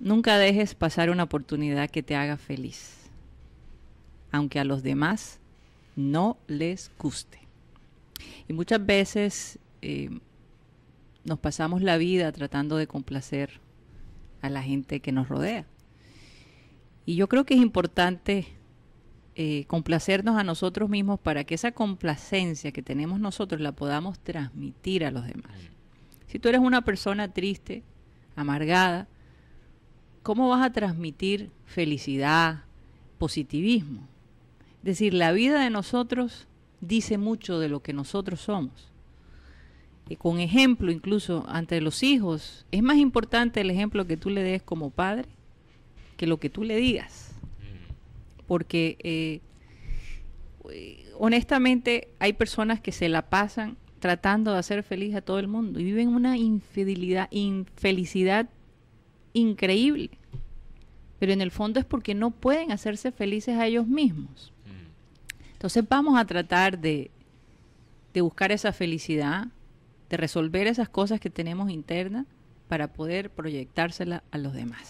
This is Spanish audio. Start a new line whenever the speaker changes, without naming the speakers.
Nunca dejes pasar una oportunidad que te haga feliz, aunque a los demás no les guste. Y muchas veces eh, nos pasamos la vida tratando de complacer a la gente que nos rodea. Y yo creo que es importante eh, complacernos a nosotros mismos para que esa complacencia que tenemos nosotros la podamos transmitir a los demás. Mm. Si tú eres una persona triste, amargada, ¿cómo vas a transmitir felicidad, positivismo? Es decir, la vida de nosotros dice mucho de lo que nosotros somos. Eh, con ejemplo, incluso ante los hijos, es más importante el ejemplo que tú le des como padre que lo que tú le digas. Mm. Porque eh, eh, honestamente hay personas que se la pasan tratando de hacer feliz a todo el mundo y viven una infidelidad, infelicidad increíble. Pero en el fondo es porque no pueden hacerse felices a ellos mismos. Mm. Entonces vamos a tratar de, de buscar esa felicidad, de resolver esas cosas que tenemos internas para poder proyectársela a los demás.